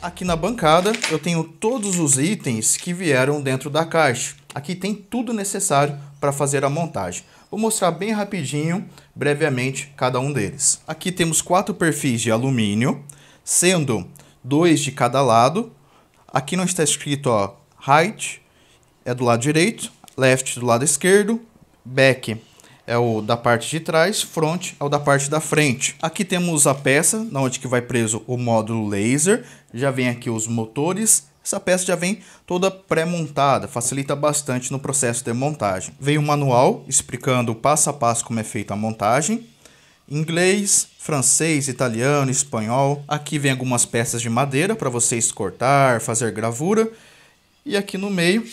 Aqui na bancada eu tenho todos os itens que vieram dentro da caixa. Aqui tem tudo necessário para fazer a montagem. Vou mostrar bem rapidinho, brevemente, cada um deles. Aqui temos quatro perfis de alumínio, sendo dois de cada lado. Aqui não está escrito ó, height, é do lado direito, left do lado esquerdo, back é o da parte de trás, front é o da parte da frente. Aqui temos a peça, na onde que vai preso o módulo laser, já vem aqui os motores, essa peça já vem toda pré-montada, facilita bastante no processo de montagem. Veio um manual explicando passo a passo como é feita a montagem, inglês, francês, italiano, espanhol. Aqui vem algumas peças de madeira para vocês cortar, fazer gravura. E aqui no meio,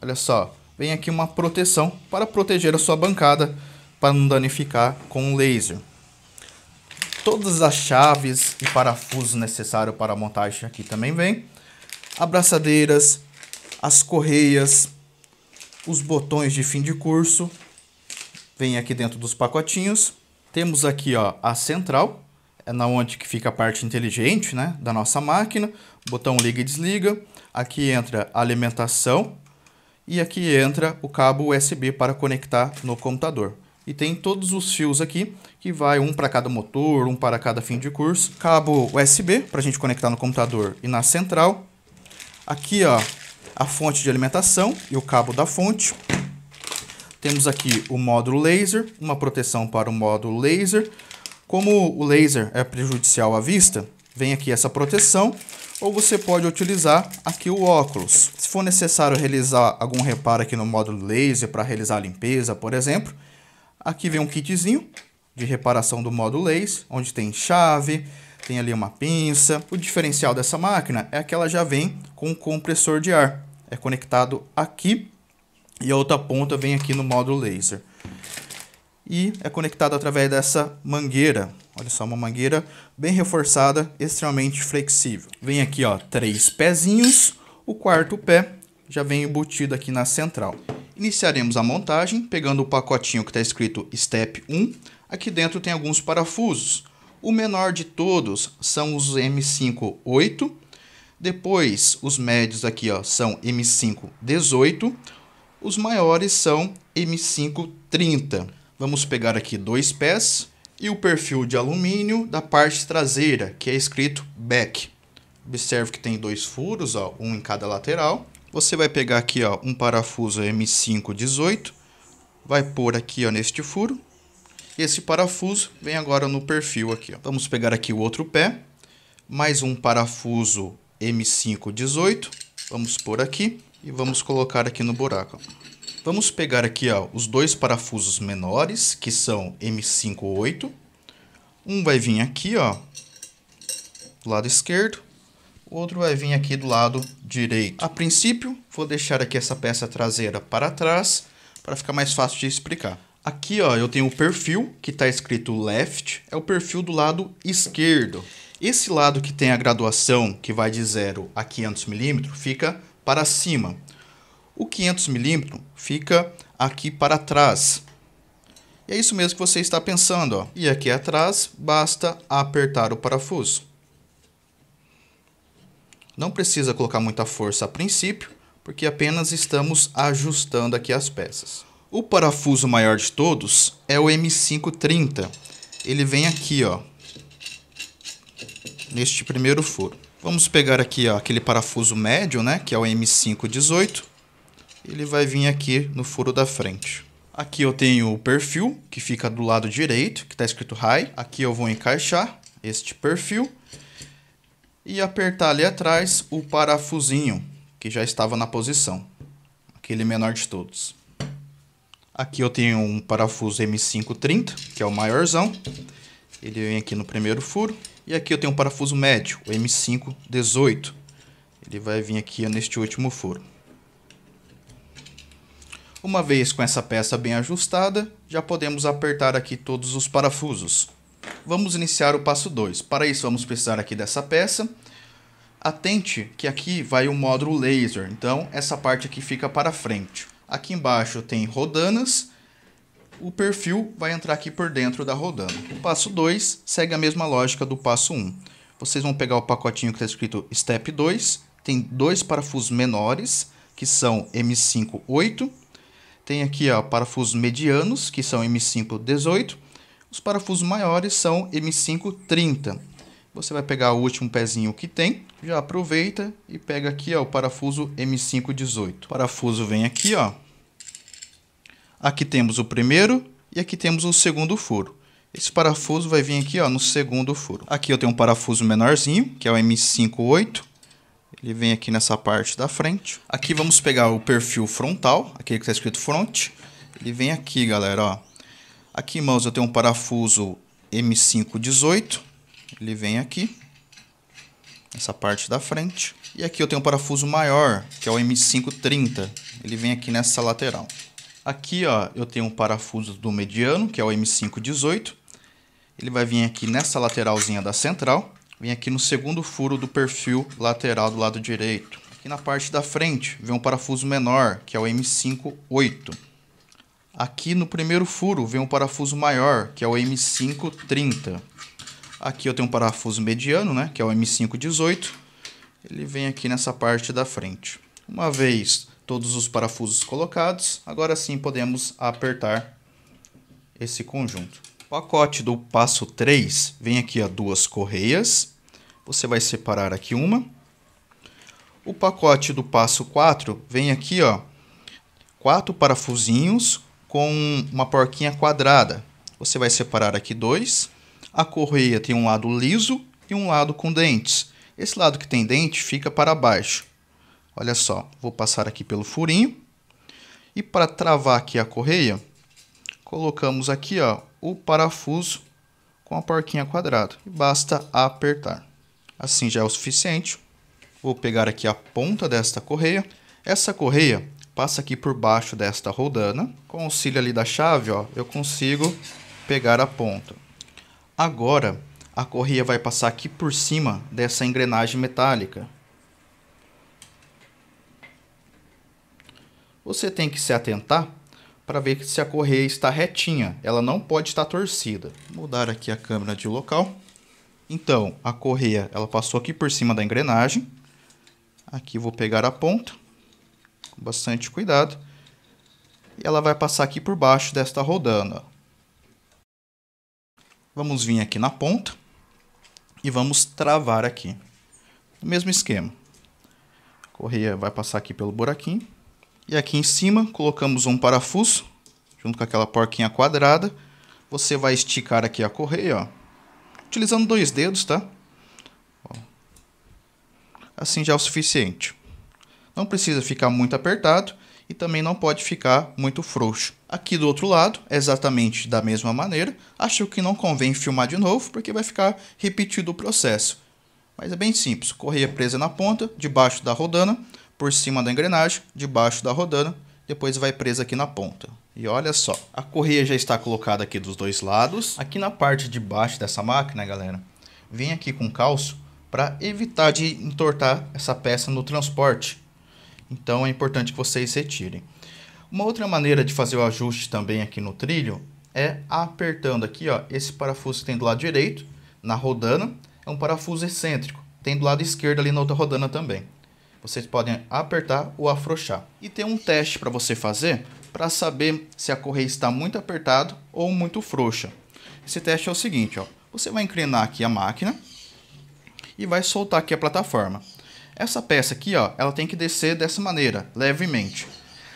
olha só, vem aqui uma proteção para proteger a sua bancada para não danificar com o laser. Todas as chaves e parafusos necessários para a montagem aqui também vem. Abraçadeiras, as correias, os botões de fim de curso. Vem aqui dentro dos pacotinhos. Temos aqui ó, a central, é na onde que fica a parte inteligente né, da nossa máquina. Botão liga e desliga. Aqui entra a alimentação e aqui entra o cabo USB para conectar no computador. E tem todos os fios aqui, que vai um para cada motor, um para cada fim de curso. Cabo USB para a gente conectar no computador e na central. Aqui ó, a fonte de alimentação e o cabo da fonte. Temos aqui o módulo laser, uma proteção para o módulo laser. Como o laser é prejudicial à vista, vem aqui essa proteção ou você pode utilizar aqui o óculos. Se for necessário realizar algum reparo aqui no módulo laser para realizar a limpeza, por exemplo, aqui vem um kitzinho de reparação do módulo laser, onde tem chave, tem ali uma pinça. O diferencial dessa máquina é que ela já vem com um compressor de ar. É conectado aqui e a outra ponta vem aqui no módulo laser. E é conectado através dessa mangueira Olha só, uma mangueira bem reforçada, extremamente flexível. Vem aqui, ó, três pezinhos. O quarto pé já vem embutido aqui na central. Iniciaremos a montagem pegando o pacotinho que está escrito Step 1. Aqui dentro tem alguns parafusos. O menor de todos são os M5-8. Depois, os médios aqui ó, são M5-18. Os maiores são M5-30. Vamos pegar aqui dois pés e o perfil de alumínio da parte traseira, que é escrito back. Observe que tem dois furos, ó, um em cada lateral. Você vai pegar aqui ó, um parafuso M518, vai pôr aqui ó, neste furo. Esse parafuso vem agora no perfil aqui. Ó. Vamos pegar aqui o outro pé, mais um parafuso M518, vamos pôr aqui e vamos colocar aqui no buraco. Ó. Vamos pegar aqui ó, os dois parafusos menores, que são M5 8. Um vai vir aqui, ó, do lado esquerdo. O outro vai vir aqui do lado direito. A princípio, vou deixar aqui essa peça traseira para trás, para ficar mais fácil de explicar. Aqui, ó, eu tenho o perfil, que está escrito left, é o perfil do lado esquerdo. Esse lado que tem a graduação, que vai de 0 a 500 milímetros, fica para cima. O 500mm fica aqui para trás. E é isso mesmo que você está pensando. Ó. E aqui atrás, basta apertar o parafuso. Não precisa colocar muita força a princípio, porque apenas estamos ajustando aqui as peças. O parafuso maior de todos é o M530. Ele vem aqui, ó, neste primeiro furo. Vamos pegar aqui ó, aquele parafuso médio, né, que é o M518, ele vai vir aqui no furo da frente. Aqui eu tenho o perfil, que fica do lado direito, que está escrito High. Aqui eu vou encaixar este perfil e apertar ali atrás o parafusinho, que já estava na posição, aquele menor de todos. Aqui eu tenho um parafuso M530, que é o maiorzão. Ele vem aqui no primeiro furo. E aqui eu tenho um parafuso médio, o M518. Ele vai vir aqui neste último furo. Uma vez com essa peça bem ajustada, já podemos apertar aqui todos os parafusos. Vamos iniciar o passo 2. Para isso, vamos precisar aqui dessa peça. Atente que aqui vai o módulo laser, então essa parte aqui fica para frente. Aqui embaixo tem rodanas, o perfil vai entrar aqui por dentro da rodana. O passo 2 segue a mesma lógica do passo 1. Um. Vocês vão pegar o pacotinho que está escrito Step 2, tem dois parafusos menores, que são M5-8 tem aqui ó, parafusos medianos, que são M518. Os parafusos maiores são M530. Você vai pegar o último pezinho que tem, já aproveita e pega aqui ó, o parafuso M518. O parafuso vem aqui, ó. Aqui temos o primeiro e aqui temos o segundo furo. Esse parafuso vai vir aqui ó, no segundo furo. Aqui eu tenho um parafuso menorzinho, que é o M58. Ele vem aqui nessa parte da frente. Aqui vamos pegar o perfil frontal, aquele que está escrito front. Ele vem aqui, galera, ó. Aqui, mãos, eu tenho um parafuso M518. Ele vem aqui, essa parte da frente. E aqui eu tenho um parafuso maior, que é o M530. Ele vem aqui nessa lateral. Aqui, ó, eu tenho um parafuso do mediano, que é o M518. Ele vai vir aqui nessa lateralzinha da central vem aqui no segundo furo do perfil lateral do lado direito. Aqui na parte da frente vem um parafuso menor, que é o M58. Aqui no primeiro furo vem um parafuso maior, que é o M530. Aqui eu tenho um parafuso mediano, né, que é o M518. Ele vem aqui nessa parte da frente. Uma vez todos os parafusos colocados, agora sim podemos apertar esse conjunto pacote do passo 3, vem aqui a duas correias, você vai separar aqui uma. O pacote do passo 4 vem aqui, ó, quatro parafusinhos com uma porquinha quadrada. Você vai separar aqui dois. A correia tem um lado liso e um lado com dentes. Esse lado que tem dente fica para baixo. Olha só, vou passar aqui pelo furinho. E para travar aqui a correia, colocamos aqui ó, o parafuso com a porquinha quadrado e basta apertar. Assim já é o suficiente. Vou pegar aqui a ponta desta correia. Essa correia passa aqui por baixo desta roldana Com o auxílio ali da chave, ó, eu consigo pegar a ponta. Agora, a correia vai passar aqui por cima dessa engrenagem metálica. Você tem que se atentar para ver se a correia está retinha, ela não pode estar torcida. Vou mudar aqui a câmera de local. Então, a correia ela passou aqui por cima da engrenagem. Aqui vou pegar a ponta, com bastante cuidado. E ela vai passar aqui por baixo desta rodana. Vamos vir aqui na ponta e vamos travar aqui. O mesmo esquema. A correia vai passar aqui pelo buraquinho. E aqui em cima colocamos um parafuso, junto com aquela porquinha quadrada. Você vai esticar aqui a correia, ó, utilizando dois dedos, tá? Ó. Assim já é o suficiente. Não precisa ficar muito apertado e também não pode ficar muito frouxo. Aqui do outro lado, é exatamente da mesma maneira. Acho que não convém filmar de novo, porque vai ficar repetido o processo. Mas é bem simples, correia presa na ponta, debaixo da rodana, por cima da engrenagem, debaixo da rodana, depois vai presa aqui na ponta. E olha só, a correia já está colocada aqui dos dois lados. Aqui na parte de baixo dessa máquina, galera, vem aqui com calço para evitar de entortar essa peça no transporte. Então é importante que vocês retirem. Uma outra maneira de fazer o ajuste também aqui no trilho é apertando aqui, ó, esse parafuso que tem do lado direito, na rodana, é um parafuso excêntrico. Tem do lado esquerdo ali na outra rodana também. Vocês podem apertar ou afrouxar. E tem um teste para você fazer para saber se a correia está muito apertada ou muito frouxa. Esse teste é o seguinte, ó. Você vai inclinar aqui a máquina e vai soltar aqui a plataforma. Essa peça aqui, ó, ela tem que descer dessa maneira, levemente.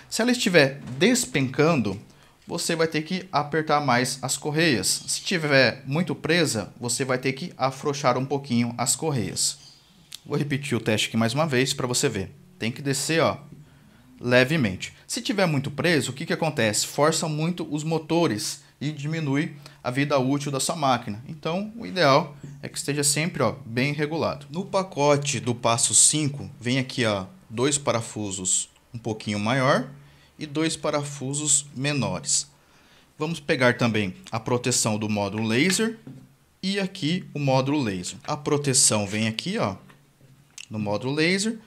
Se ela estiver despencando, você vai ter que apertar mais as correias. Se estiver muito presa, você vai ter que afrouxar um pouquinho as correias. Vou repetir o teste aqui mais uma vez para você ver. Tem que descer, ó, levemente. Se tiver muito preso, o que, que acontece? Força muito os motores e diminui a vida útil da sua máquina. Então, o ideal é que esteja sempre ó, bem regulado. No pacote do passo 5, vem aqui ó, dois parafusos um pouquinho maior e dois parafusos menores. Vamos pegar também a proteção do módulo laser e aqui o módulo laser. A proteção vem aqui, ó, no módulo laser.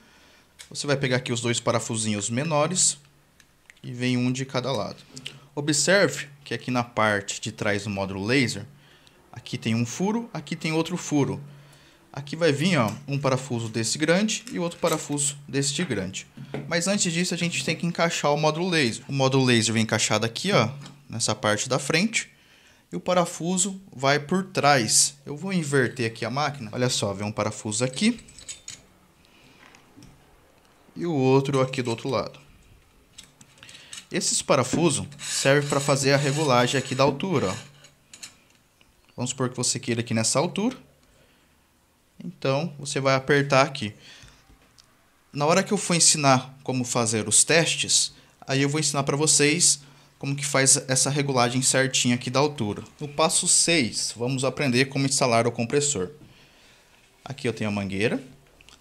Você vai pegar aqui os dois parafusinhos menores e vem um de cada lado. Observe que aqui na parte de trás do módulo laser, aqui tem um furo, aqui tem outro furo. Aqui vai vir ó, um parafuso desse grande e outro parafuso deste grande. Mas antes disso a gente tem que encaixar o módulo laser. O módulo laser vem encaixado aqui ó, nessa parte da frente e o parafuso vai por trás. Eu vou inverter aqui a máquina. Olha só, vem um parafuso aqui e o outro aqui do outro lado. Esses parafusos servem para fazer a regulagem aqui da altura. Ó. Vamos supor que você queira aqui nessa altura. Então, você vai apertar aqui. Na hora que eu for ensinar como fazer os testes, aí eu vou ensinar para vocês como que faz essa regulagem certinha aqui da altura. No passo 6, vamos aprender como instalar o compressor. Aqui eu tenho a mangueira.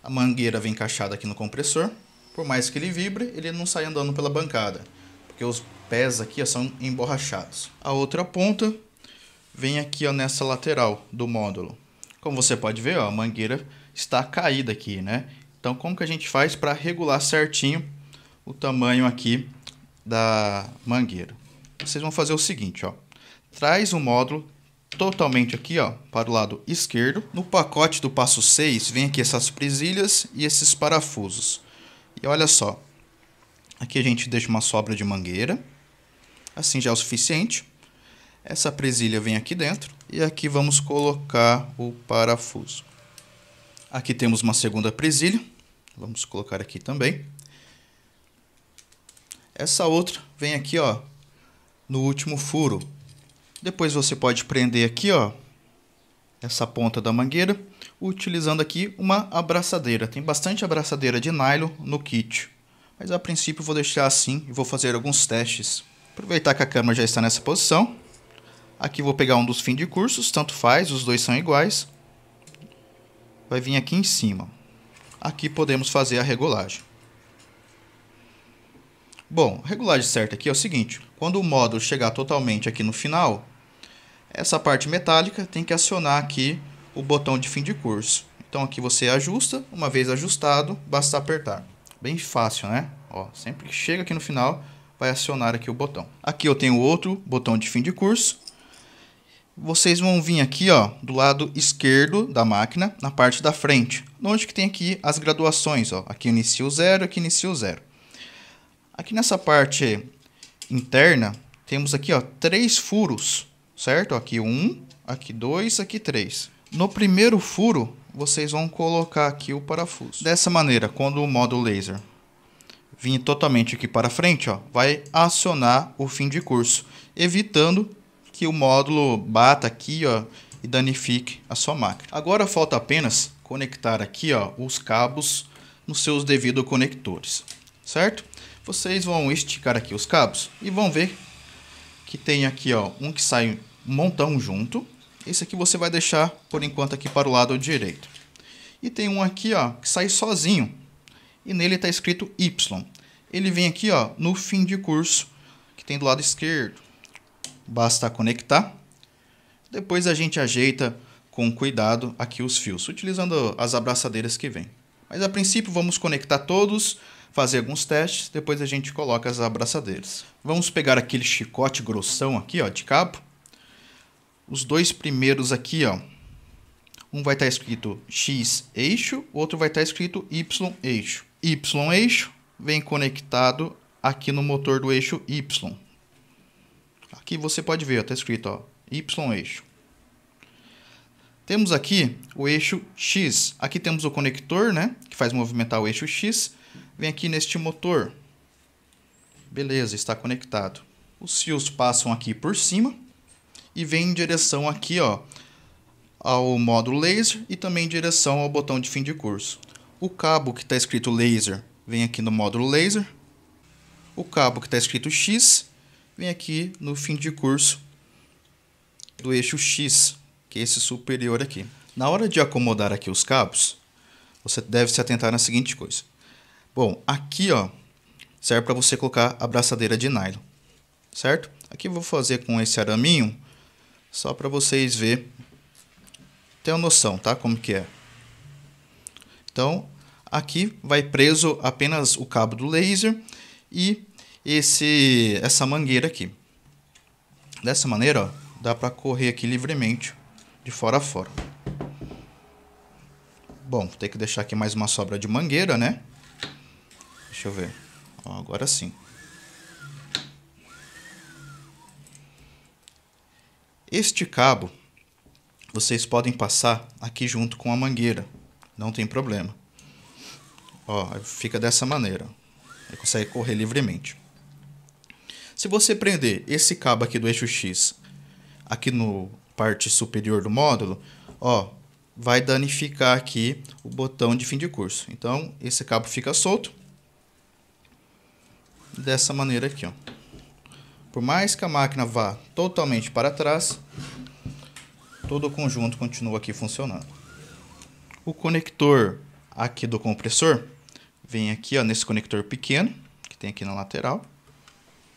A mangueira vem encaixada aqui no compressor. Por mais que ele vibre, ele não sai andando pela bancada, porque os pés aqui ó, são emborrachados. A outra ponta vem aqui ó, nessa lateral do módulo. Como você pode ver, ó, a mangueira está caída aqui, né? Então, como que a gente faz para regular certinho o tamanho aqui da mangueira? Vocês vão fazer o seguinte, ó. Traz o módulo totalmente aqui, ó, para o lado esquerdo. No pacote do passo 6, vem aqui essas presilhas e esses parafusos. E olha só, aqui a gente deixa uma sobra de mangueira, assim já é o suficiente. Essa presilha vem aqui dentro e aqui vamos colocar o parafuso. Aqui temos uma segunda presilha, vamos colocar aqui também. Essa outra vem aqui, ó, no último furo. Depois você pode prender aqui, ó, essa ponta da mangueira utilizando aqui uma abraçadeira. Tem bastante abraçadeira de nylon no kit, mas a princípio vou deixar assim e vou fazer alguns testes. Aproveitar que a câmera já está nessa posição. Aqui vou pegar um dos fins de cursos, tanto faz, os dois são iguais. Vai vir aqui em cima. Aqui podemos fazer a regulagem. Bom, a regulagem certa aqui é o seguinte, quando o módulo chegar totalmente aqui no final, essa parte metálica tem que acionar aqui o botão de fim de curso. Então aqui você ajusta, uma vez ajustado, basta apertar. Bem fácil, né? Ó, sempre que chega aqui no final, vai acionar aqui o botão. Aqui eu tenho outro botão de fim de curso. Vocês vão vir aqui, ó, do lado esquerdo da máquina, na parte da frente, onde que tem aqui as graduações, ó. Aqui inicia o zero, aqui inicia o zero. Aqui nessa parte interna, temos aqui, ó, três furos, certo? Aqui um, aqui dois, aqui três. No primeiro furo, vocês vão colocar aqui o parafuso. Dessa maneira, quando o modo laser vir totalmente aqui para frente, ó, vai acionar o fim de curso, evitando que o módulo bata aqui ó, e danifique a sua máquina. Agora falta apenas conectar aqui ó, os cabos nos seus devidos conectores, certo? Vocês vão esticar aqui os cabos e vão ver que tem aqui ó, um que sai um montão junto esse aqui você vai deixar por enquanto aqui para o lado direito. E tem um aqui ó, que sai sozinho e nele está escrito Y. Ele vem aqui ó, no fim de curso que tem do lado esquerdo. Basta conectar. Depois a gente ajeita com cuidado aqui os fios, utilizando as abraçadeiras que vem. Mas a princípio vamos conectar todos, fazer alguns testes, depois a gente coloca as abraçadeiras. Vamos pegar aquele chicote grossão aqui ó, de cabo os dois primeiros aqui, ó. Um vai estar tá escrito x eixo, outro vai estar tá escrito y eixo. Y eixo vem conectado aqui no motor do eixo Y. Aqui você pode ver, está escrito ó, Y eixo. Temos aqui o eixo X. Aqui temos o conector, né, que faz movimentar o eixo X. Vem aqui neste motor. Beleza, está conectado. Os fios passam aqui por cima e vem em direção aqui ó, ao módulo laser e também em direção ao botão de fim de curso. O cabo que está escrito laser vem aqui no módulo laser. O cabo que está escrito X vem aqui no fim de curso do eixo X, que é esse superior aqui. Na hora de acomodar aqui os cabos, você deve se atentar na seguinte coisa. Bom, aqui ó, serve para você colocar a braçadeira de nylon, certo? Aqui eu vou fazer com esse araminho só para vocês ver ter uma noção, tá? Como que é. Então, aqui vai preso apenas o cabo do laser e esse essa mangueira aqui. Dessa maneira, ó, dá para correr aqui livremente de fora a fora. Bom, tem que deixar aqui mais uma sobra de mangueira, né? Deixa eu ver. Ó, agora sim. Este cabo vocês podem passar aqui junto com a mangueira, não tem problema. Ó, fica dessa maneira, ele consegue correr livremente. Se você prender esse cabo aqui do eixo X aqui no parte superior do módulo, ó, vai danificar aqui o botão de fim de curso. Então, esse cabo fica solto dessa maneira aqui, ó. Por mais que a máquina vá totalmente para trás, todo o conjunto continua aqui funcionando. O conector aqui do compressor vem aqui ó, nesse conector pequeno que tem aqui na lateral.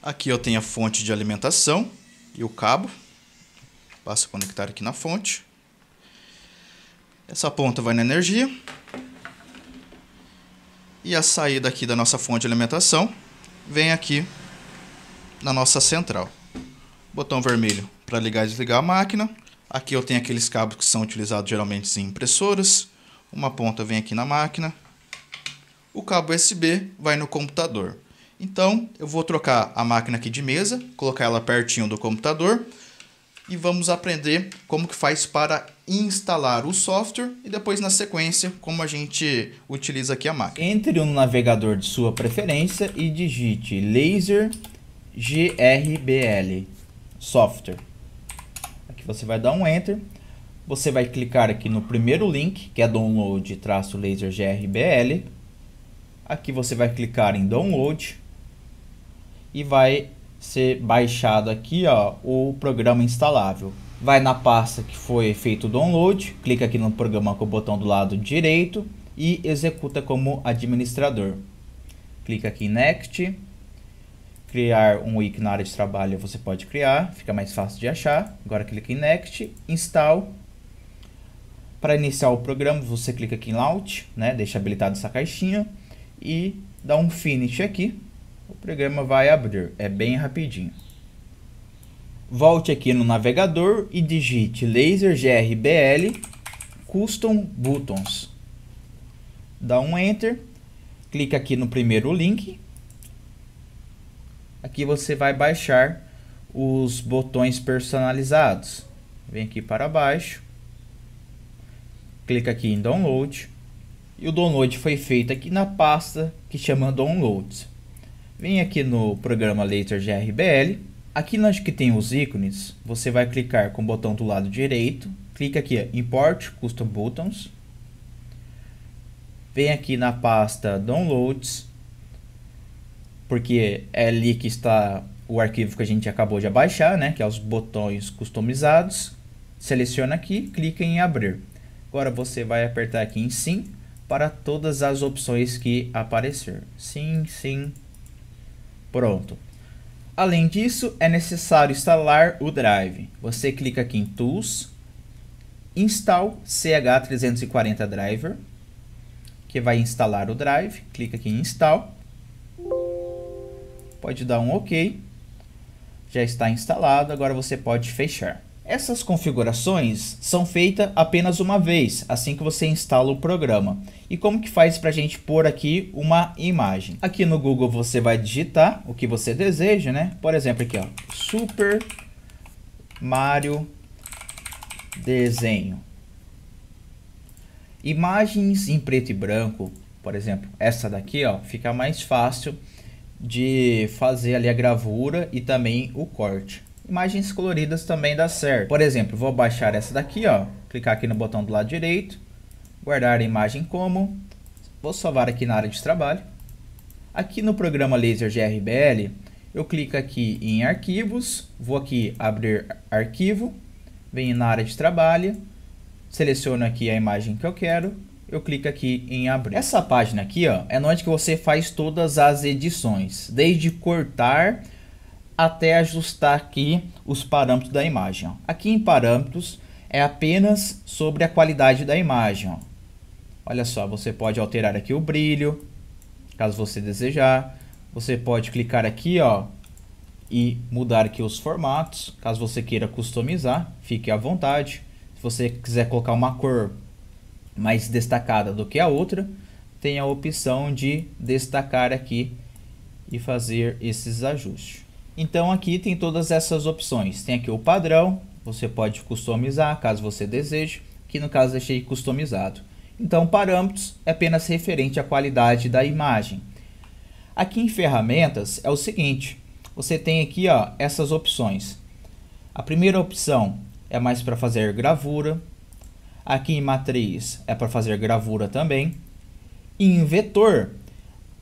Aqui eu tenho a fonte de alimentação e o cabo. Passo a conectar aqui na fonte. Essa ponta vai na energia. E a saída aqui da nossa fonte de alimentação vem aqui na nossa central. Botão vermelho para ligar e desligar a máquina. Aqui eu tenho aqueles cabos que são utilizados geralmente em impressoras. Uma ponta vem aqui na máquina. O cabo USB vai no computador. Então, eu vou trocar a máquina aqui de mesa, colocar ela pertinho do computador e vamos aprender como que faz para instalar o software e depois na sequência como a gente utiliza aqui a máquina. Entre no navegador de sua preferência e digite Laser GRBL Software. Aqui você vai dar um Enter. Você vai clicar aqui no primeiro link, que é download-laser GRBL. Aqui você vai clicar em download e vai ser baixado aqui ó, o programa instalável. Vai na pasta que foi feito o download, clica aqui no programa com o botão do lado direito e executa como administrador. Clica aqui em Next criar um wiki na área de trabalho, você pode criar, fica mais fácil de achar. Agora clica em Next, Install. Para iniciar o programa, você clica aqui em Launch, né? deixa habilitado essa caixinha e dá um Finish aqui. O programa vai abrir, é bem rapidinho. Volte aqui no navegador e digite LaserGRBL Custom Buttons. Dá um Enter, clica aqui no primeiro link aqui você vai baixar os botões personalizados. Vem aqui para baixo, clica aqui em download e o download foi feito aqui na pasta que chama downloads. Vem aqui no programa Later GRBL. Aqui onde que tem os ícones, você vai clicar com o botão do lado direito, clica aqui em import custom buttons. Vem aqui na pasta downloads porque é ali que está o arquivo que a gente acabou de baixar, né, que é os botões customizados. Seleciona aqui, clica em abrir. Agora você vai apertar aqui em sim para todas as opções que aparecer. Sim, sim. Pronto. Além disso, é necessário instalar o drive. Você clica aqui em Tools, Install CH340 Driver, que vai instalar o drive. Clica aqui em Install pode dar um OK. Já está instalado, agora você pode fechar. Essas configurações são feitas apenas uma vez, assim que você instala o programa. E como que faz para a gente pôr aqui uma imagem? Aqui no Google você vai digitar o que você deseja, né? Por exemplo, aqui ó, Super Mario Desenho. Imagens em preto e branco, por exemplo, essa daqui ó, fica mais fácil de fazer ali a gravura e também o corte. Imagens coloridas também dá certo. Por exemplo, vou baixar essa daqui, ó. Clicar aqui no botão do lado direito, guardar a imagem como. Vou salvar aqui na área de trabalho. Aqui no programa Laser GRBL, eu clico aqui em arquivos, vou aqui abrir arquivo, venho na área de trabalho, seleciono aqui a imagem que eu quero, eu clico aqui em abrir. Essa página aqui ó, é onde que você faz todas as edições, desde cortar até ajustar aqui os parâmetros da imagem. Ó. Aqui em parâmetros é apenas sobre a qualidade da imagem. Ó. Olha só, você pode alterar aqui o brilho, caso você desejar. Você pode clicar aqui ó, e mudar aqui os formatos, caso você queira customizar, fique à vontade. Se você quiser colocar uma cor mais destacada do que a outra, tem a opção de destacar aqui e fazer esses ajustes. Então aqui tem todas essas opções. Tem aqui o padrão, você pode customizar caso você deseje, que no caso deixei customizado. Então parâmetros é apenas referente à qualidade da imagem. Aqui em ferramentas é o seguinte, você tem aqui ó, essas opções. A primeira opção é mais para fazer gravura, Aqui em matriz é para fazer gravura também. E em vetor,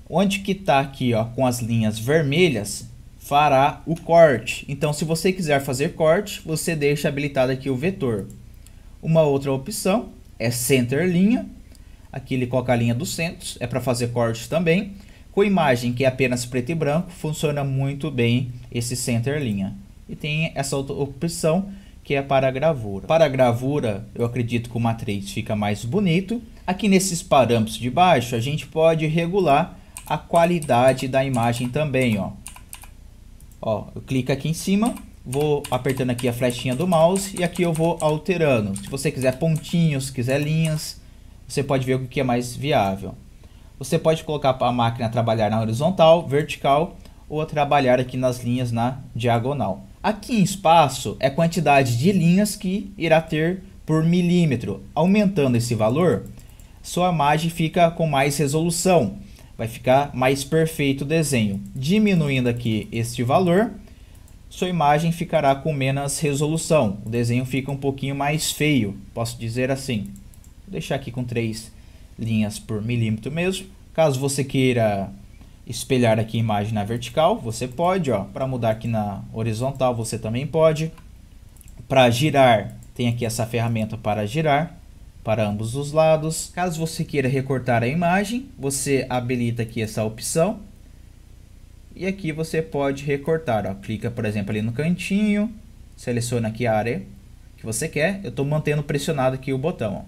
onde que está aqui ó, com as linhas vermelhas, fará o corte. Então, se você quiser fazer corte, você deixa habilitado aqui o vetor. Uma outra opção é center linha. Aqui ele coloca a linha dos centros, é para fazer corte também. Com imagem que é apenas preto e branco, funciona muito bem esse center linha. E tem essa outra opção que é para a gravura. Para a gravura, eu acredito que o matriz fica mais bonito. Aqui nesses parâmetros de baixo, a gente pode regular a qualidade da imagem também, ó. Ó, eu clico aqui em cima, vou apertando aqui a flechinha do mouse e aqui eu vou alterando. Se você quiser pontinhos, quiser linhas, você pode ver o que é mais viável. Você pode colocar a máquina a trabalhar na horizontal, vertical ou a trabalhar aqui nas linhas na diagonal. Aqui em espaço é a quantidade de linhas que irá ter por milímetro. Aumentando esse valor, sua imagem fica com mais resolução, vai ficar mais perfeito o desenho. Diminuindo aqui este valor, sua imagem ficará com menos resolução, o desenho fica um pouquinho mais feio, posso dizer assim. Vou deixar aqui com 3 linhas por milímetro mesmo. Caso você queira espelhar aqui a imagem na vertical, você pode, ó, para mudar aqui na horizontal, você também pode. Para girar, tem aqui essa ferramenta para girar para ambos os lados. Caso você queira recortar a imagem, você habilita aqui essa opção. E aqui você pode recortar, ó. clica por exemplo ali no cantinho, seleciona aqui a área que você quer. Eu estou mantendo pressionado aqui o botão. Ó.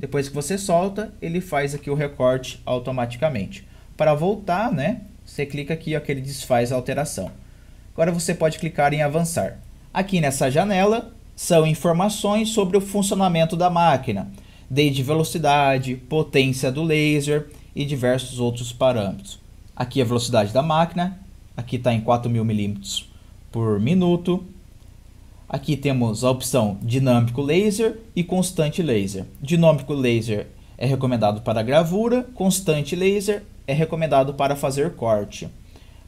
Depois que você solta, ele faz aqui o recorte automaticamente. Para voltar, né, você clica aqui, ó, que ele desfaz a alteração. Agora você pode clicar em avançar. Aqui nessa janela são informações sobre o funcionamento da máquina, desde velocidade, potência do laser e diversos outros parâmetros. Aqui a velocidade da máquina, aqui está em 4.000 milímetros por minuto. Aqui temos a opção dinâmico laser e constante laser. Dinâmico laser é recomendado para gravura, constante laser é recomendado para fazer corte.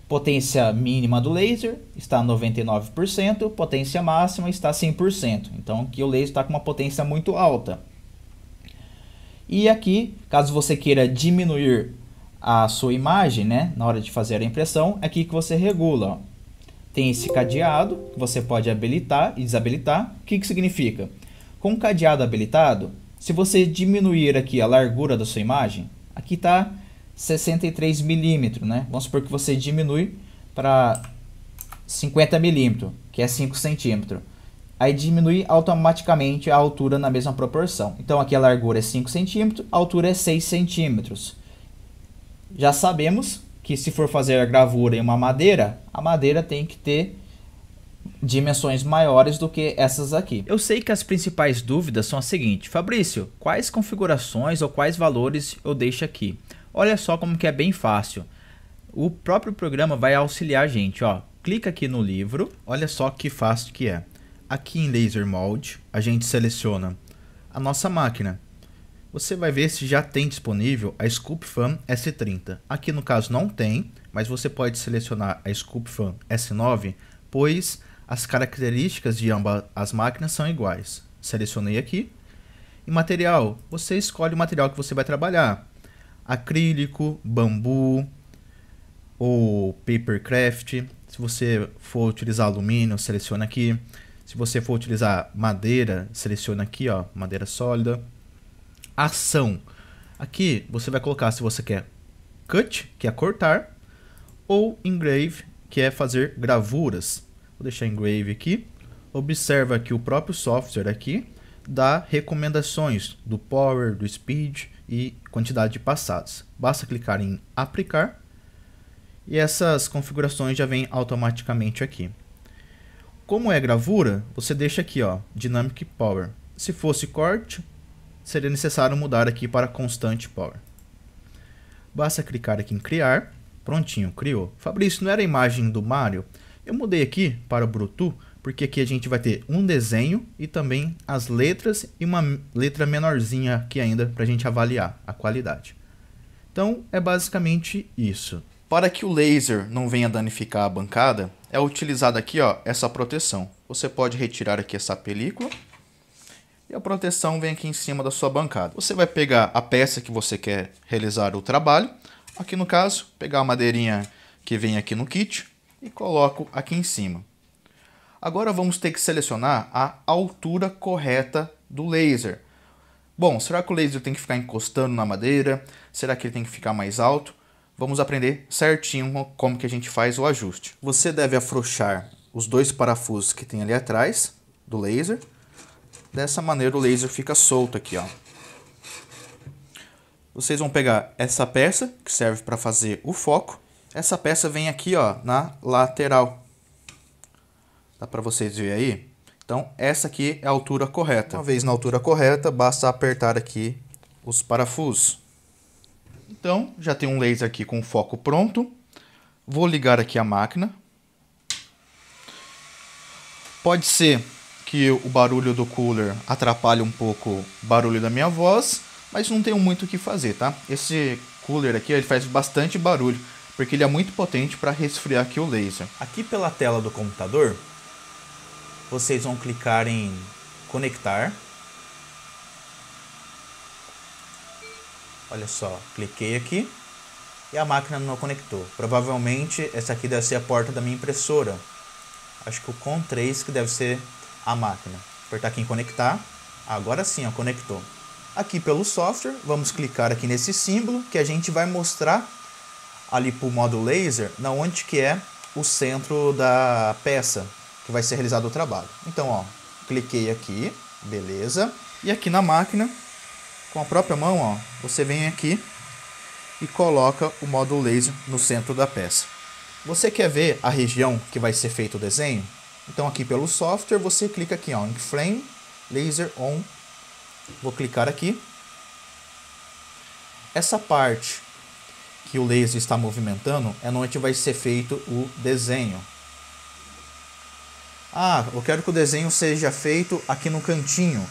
Potência mínima do laser está 99%, potência máxima está 100%. Então que o laser está com uma potência muito alta. E aqui, caso você queira diminuir a sua imagem, né, na hora de fazer a impressão, é aqui que você regula. Tem esse cadeado que você pode habilitar e desabilitar. O que, que significa? Com o cadeado habilitado, se você diminuir aqui a largura da sua imagem, aqui está 63 milímetros, né? Vamos supor que você diminui para 50 milímetros, que é 5 centímetros. Aí diminui automaticamente a altura na mesma proporção. Então aqui a largura é 5 centímetros, a altura é 6 centímetros. Já sabemos que se for fazer a gravura em uma madeira, a madeira tem que ter dimensões maiores do que essas aqui. Eu sei que as principais dúvidas são as seguintes. Fabrício, quais configurações ou quais valores eu deixo aqui? Olha só como que é bem fácil. O próprio programa vai auxiliar a gente, ó. Clica aqui no livro. Olha só que fácil que é. Aqui em Laser Mode, a gente seleciona a nossa máquina. Você vai ver se já tem disponível a Scoop Fan S30. Aqui no caso não tem, mas você pode selecionar a Scoop Fan S9, pois as características de ambas as máquinas são iguais. Selecionei aqui. E material, você escolhe o material que você vai trabalhar acrílico, bambu ou paper craft. Se você for utilizar alumínio, seleciona aqui. Se você for utilizar madeira, seleciona aqui, ó, madeira sólida. Ação. Aqui você vai colocar se você quer cut, que é cortar, ou engrave, que é fazer gravuras. Vou deixar engrave aqui. Observa que o próprio software aqui dá recomendações do power, do speed, e quantidade de passados. Basta clicar em aplicar e essas configurações já vêm automaticamente aqui. Como é gravura, você deixa aqui ó, Dynamic Power. Se fosse corte, seria necessário mudar aqui para Constant Power. Basta clicar aqui em criar. Prontinho, criou. Fabrício, não era a imagem do Mario? Eu mudei aqui para o Bluetooth porque aqui a gente vai ter um desenho e também as letras e uma letra menorzinha aqui ainda para a gente avaliar a qualidade. Então é basicamente isso. Para que o laser não venha danificar a bancada, é utilizada aqui ó, essa proteção. Você pode retirar aqui essa película e a proteção vem aqui em cima da sua bancada. Você vai pegar a peça que você quer realizar o trabalho, aqui no caso, pegar a madeirinha que vem aqui no kit e coloco aqui em cima. Agora vamos ter que selecionar a altura correta do laser. Bom, será que o laser tem que ficar encostando na madeira? Será que ele tem que ficar mais alto? Vamos aprender certinho como que a gente faz o ajuste. Você deve afrouxar os dois parafusos que tem ali atrás do laser. Dessa maneira o laser fica solto aqui, ó. Vocês vão pegar essa peça que serve para fazer o foco. Essa peça vem aqui, ó, na lateral Dá para vocês verem aí? Então, essa aqui é a altura correta. Uma vez na altura correta, basta apertar aqui os parafusos. Então, já tem um laser aqui com foco pronto. Vou ligar aqui a máquina. Pode ser que o barulho do cooler atrapalhe um pouco o barulho da minha voz, mas não tenho muito o que fazer, tá? Esse cooler aqui ele faz bastante barulho, porque ele é muito potente para resfriar aqui o laser. Aqui pela tela do computador, vocês vão clicar em conectar. Olha só, cliquei aqui e a máquina não conectou. Provavelmente essa aqui deve ser a porta da minha impressora. Acho que o con 3 que deve ser a máquina. Apertar aqui em conectar. Agora sim, ó, conectou. Aqui pelo software, vamos clicar aqui nesse símbolo que a gente vai mostrar ali para o modo laser, na onde que é o centro da peça que vai ser realizado o trabalho. Então, ó, cliquei aqui, beleza. E aqui na máquina, com a própria mão, ó, você vem aqui e coloca o módulo laser no centro da peça. Você quer ver a região que vai ser feito o desenho? Então aqui pelo software você clica aqui ó, em Frame Laser On. Vou clicar aqui. Essa parte que o laser está movimentando é onde vai ser feito o desenho. Ah, eu quero que o desenho seja feito aqui no cantinho.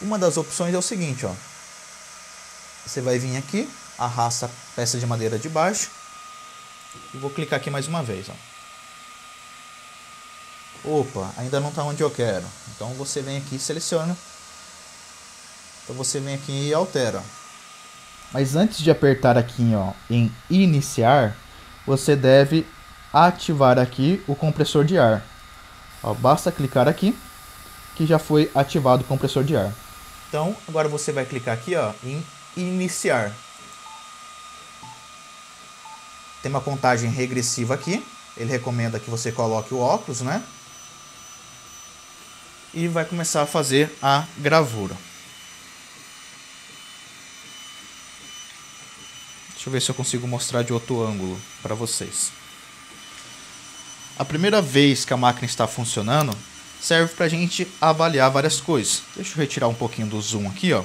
Uma das opções é o seguinte, ó. Você vai vir aqui, arrasta a peça de madeira de baixo. E vou clicar aqui mais uma vez, ó opa, ainda não está onde eu quero. Então você vem aqui e seleciona. Então você vem aqui e altera. Mas antes de apertar aqui ó, em iniciar, você deve ativar aqui o compressor de ar. Ó, basta clicar aqui que já foi ativado o compressor de ar. Então, agora você vai clicar aqui ó, em iniciar. Tem uma contagem regressiva aqui. Ele recomenda que você coloque o óculos, né? E vai começar a fazer a gravura. Deixa eu ver se eu consigo mostrar de outro ângulo para vocês. A primeira vez que a máquina está funcionando serve para a gente avaliar várias coisas. Deixa eu retirar um pouquinho do zoom aqui, ó.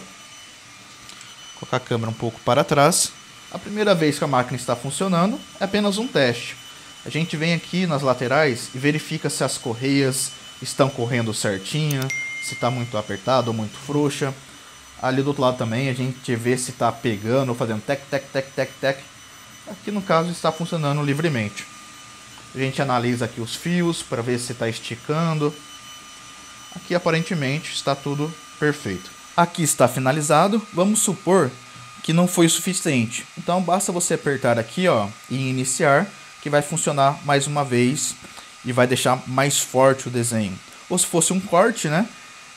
Colocar a câmera um pouco para trás. A primeira vez que a máquina está funcionando é apenas um teste. A gente vem aqui nas laterais e verifica se as correias estão correndo certinha, se está muito apertada ou muito frouxa. Ali do outro lado também a gente vê se está pegando ou fazendo tec, tec, tec, tec, tec. Aqui no caso está funcionando livremente. A gente analisa aqui os fios para ver se está esticando. Aqui aparentemente está tudo perfeito. Aqui está finalizado. Vamos supor que não foi o suficiente. Então basta você apertar aqui ó, e iniciar que vai funcionar mais uma vez e vai deixar mais forte o desenho. Ou se fosse um corte, né,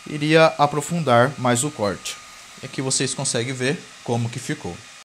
iria aprofundar mais o corte. Aqui vocês conseguem ver como que ficou.